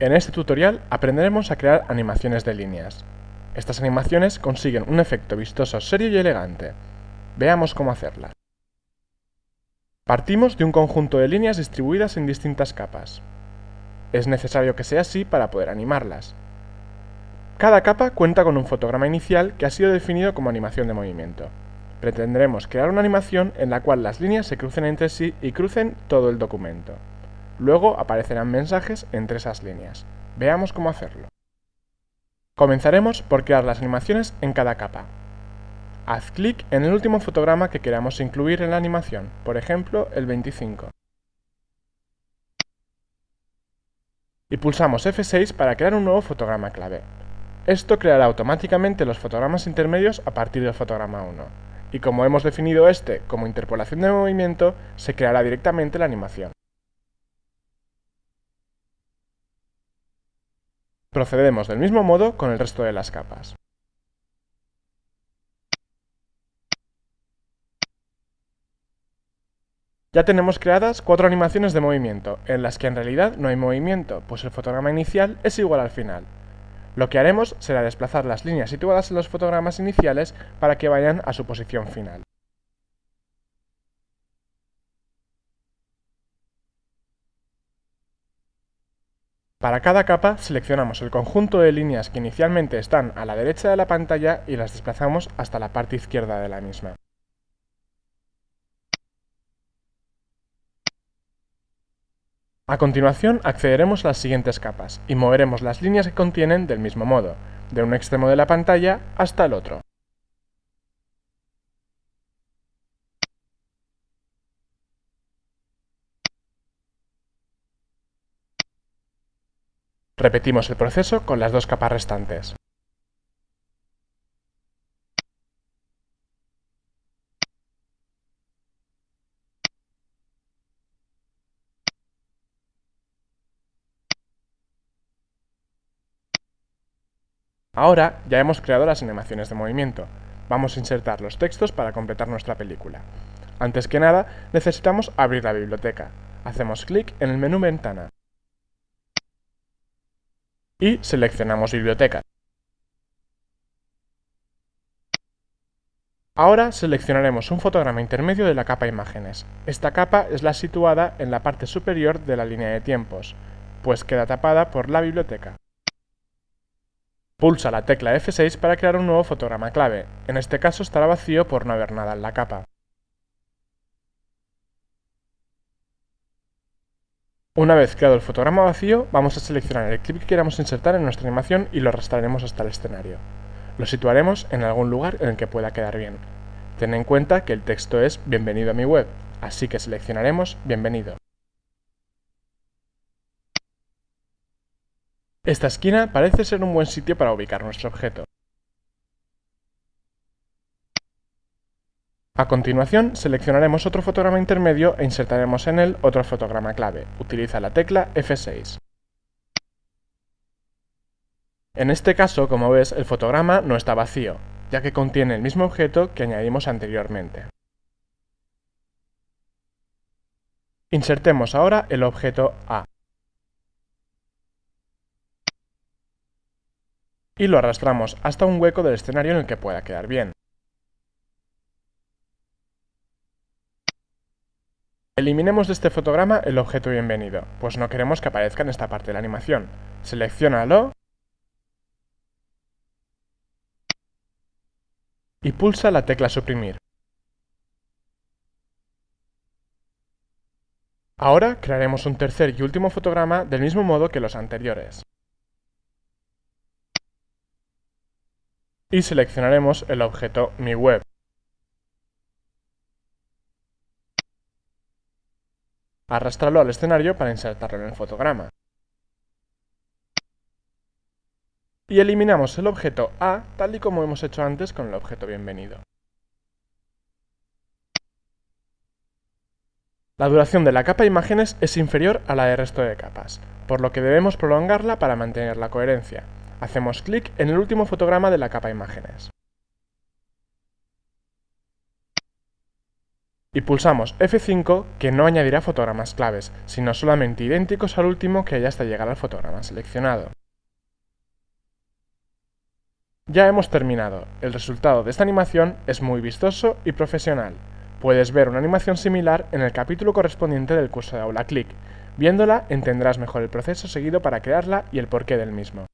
En este tutorial aprenderemos a crear animaciones de líneas. Estas animaciones consiguen un efecto vistoso, serio y elegante. Veamos cómo hacerlas. Partimos de un conjunto de líneas distribuidas en distintas capas. Es necesario que sea así para poder animarlas. Cada capa cuenta con un fotograma inicial que ha sido definido como animación de movimiento. Pretendremos crear una animación en la cual las líneas se crucen entre sí y crucen todo el documento. Luego aparecerán mensajes entre esas líneas. Veamos cómo hacerlo. Comenzaremos por crear las animaciones en cada capa. Haz clic en el último fotograma que queramos incluir en la animación, por ejemplo el 25. Y pulsamos F6 para crear un nuevo fotograma clave. Esto creará automáticamente los fotogramas intermedios a partir del fotograma 1. Y como hemos definido este como interpolación de movimiento, se creará directamente la animación. Procedemos del mismo modo con el resto de las capas. Ya tenemos creadas cuatro animaciones de movimiento, en las que en realidad no hay movimiento, pues el fotograma inicial es igual al final. Lo que haremos será desplazar las líneas situadas en los fotogramas iniciales para que vayan a su posición final. Para cada capa seleccionamos el conjunto de líneas que inicialmente están a la derecha de la pantalla y las desplazamos hasta la parte izquierda de la misma. A continuación accederemos a las siguientes capas y moveremos las líneas que contienen del mismo modo, de un extremo de la pantalla hasta el otro. Repetimos el proceso con las dos capas restantes. Ahora ya hemos creado las animaciones de movimiento. Vamos a insertar los textos para completar nuestra película. Antes que nada, necesitamos abrir la biblioteca. Hacemos clic en el menú Ventana y seleccionamos Biblioteca. Ahora seleccionaremos un fotograma intermedio de la capa imágenes. Esta capa es la situada en la parte superior de la línea de tiempos, pues queda tapada por la biblioteca. Pulsa la tecla F6 para crear un nuevo fotograma clave, en este caso estará vacío por no haber nada en la capa. Una vez creado el fotograma vacío, vamos a seleccionar el clip que queramos insertar en nuestra animación y lo arrastraremos hasta el escenario. Lo situaremos en algún lugar en el que pueda quedar bien. Ten en cuenta que el texto es Bienvenido a mi web, así que seleccionaremos Bienvenido. Esta esquina parece ser un buen sitio para ubicar nuestro objeto. A continuación, seleccionaremos otro fotograma intermedio e insertaremos en él otro fotograma clave. Utiliza la tecla F6. En este caso, como ves, el fotograma no está vacío, ya que contiene el mismo objeto que añadimos anteriormente. Insertemos ahora el objeto A. Y lo arrastramos hasta un hueco del escenario en el que pueda quedar bien. Eliminemos de este fotograma el objeto bienvenido, pues no queremos que aparezca en esta parte de la animación. Seleccionalo y pulsa la tecla suprimir. Ahora crearemos un tercer y último fotograma del mismo modo que los anteriores. Y seleccionaremos el objeto Mi Web. Arrastrarlo al escenario para insertarlo en el fotograma. Y eliminamos el objeto A tal y como hemos hecho antes con el objeto bienvenido. La duración de la capa imágenes es inferior a la del resto de capas, por lo que debemos prolongarla para mantener la coherencia. Hacemos clic en el último fotograma de la capa imágenes. y pulsamos F5 que no añadirá fotogramas claves, sino solamente idénticos al último que haya hasta llegar al fotograma seleccionado. Ya hemos terminado, el resultado de esta animación es muy vistoso y profesional. Puedes ver una animación similar en el capítulo correspondiente del curso de Aula Click. Viéndola entenderás mejor el proceso seguido para crearla y el porqué del mismo.